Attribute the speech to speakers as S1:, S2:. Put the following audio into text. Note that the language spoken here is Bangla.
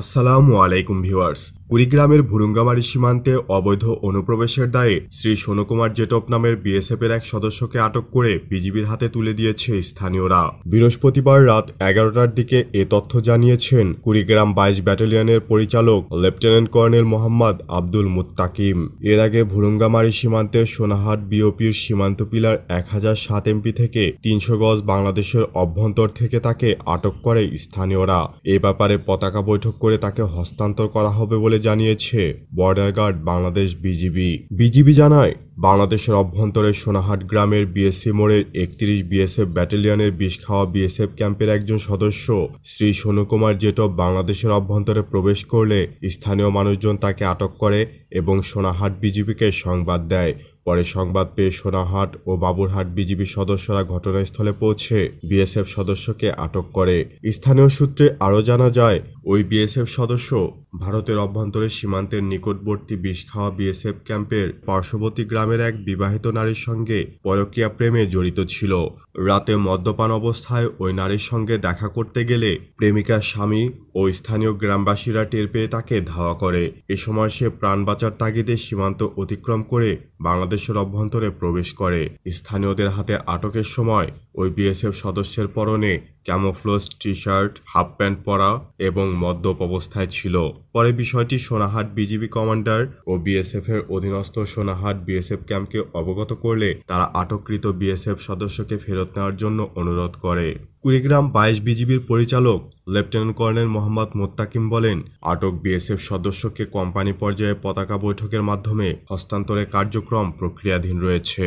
S1: আসসালামু আলাইকুম ভিউয়ার্স কুড়িগ্রামের ভুরুঙ্গামারি সীমান্তে অবৈধ অনুপ্রবেশের দায়ে শ্রী সোনকুমার জেটপ নামের বিএসএফের এক সদস্যকে আটক করে বিজিবির হাতে তুলে দিয়েছে স্থানীয়রা বৃহস্পতিবার রাত এগারোটার দিকে এ তথ্য জানিয়েছেন কুড়িগ্রাম বাইশ ব্যাটালিয়নের পরিচালক লেফটেন্যান্ট কর্নেল মোহাম্মদ আব্দুল মুত্তাকিম এর আগে ভুরুঙ্গামারি সীমান্তে সোনাহাট বিওপির সীমান্ত পিলার এক হাজার সাত এমপি থেকে তিনশো গজ বাংলাদেশের অভ্যন্তর থেকে তাকে আটক করে স্থানীয়রা এ ব্যাপারে পতাকা বৈঠক করে করে তাকে হস্তান্তর করা হবে বলে জানিয়েছে border guard Bangladesh BGB BGB জানায় বাংলাদেশের অভ্যন্তরে সোনাহাট গ্রামের বিএসসি মোড়ের একত্রিশ বিএসএফ ব্যাটালিয়নের বিষ খাওয়া বিএসএফ ক্যাম্পের একজন সদস্য শ্রী সোনুকুমার জেটো বাংলাদেশের অভ্যন্তরে প্রবেশ করলে স্থানীয় মানুষজন তাকে আটক করে এবং সোনাহাট বিজিবিকে সংবাদ দেয় পরে সংবাদ পেয়ে সোনাহাট ও বাবুরহাট বিজিবি সদস্যরা ঘটনাস্থলে পৌঁছে বিএসএফ সদস্যকে আটক করে স্থানীয় সূত্রে আরও জানা যায় ওই বিএসএফ সদস্য ভারতের অভ্যন্তরে সীমান্তের নিকটবর্তী বিষ খাওয়া বিএসএফ ক্যাম্পের পার্শ্ববর্তী গ্রাম নামের এক বিবাহিত নারীর সঙ্গে পরকীয়া প্রেমে জড়িত ছিল রাতে মদ্যপান অবস্থায় ওই নারীর সঙ্গে দেখা করতে গেলে প্রেমিকার স্বামী ও স্থানীয় গ্রামবাসীরা টের পেয়ে তাকে ধাওয়া করে এ সময় সে প্রাণ বাঁচার তাগিদে সীমান্ত অতিক্রম করে বাংলাদেশের অভ্যন্তরে প্রবেশ করে স্থানীয়দের হাতে আটকের সময় ওই বিএসএফ সদস্যের পরনে camouflage T shirt half pant পরা এবং মদ্যপ অবস্থায় ছিল পরে বিষয়টি সোনাহাট বিজিবি কমান্ডার ও বিএসএফ এর অধীনস্থ সোনাহাট বিএসএফ ক্যাম্পকে অবগত করলে তারা আটককৃত বিএসএফ সদস্যকে ফেরত নেওয়ার জন্য অনুরোধ করে কুড়িগ্রাম বাইশ বিজিবির পরিচালক লেফটেন্যান্ট কর্নেল মোহাম্মদ মোত্তাকিম বলেন আটক বিএসএফ সদস্যকে কোম্পানি পর্যায়ে পতাকা বৈঠকের মাধ্যমে হস্তান্তরের কার্যক্রম প্রক্রিয়াধীন রয়েছে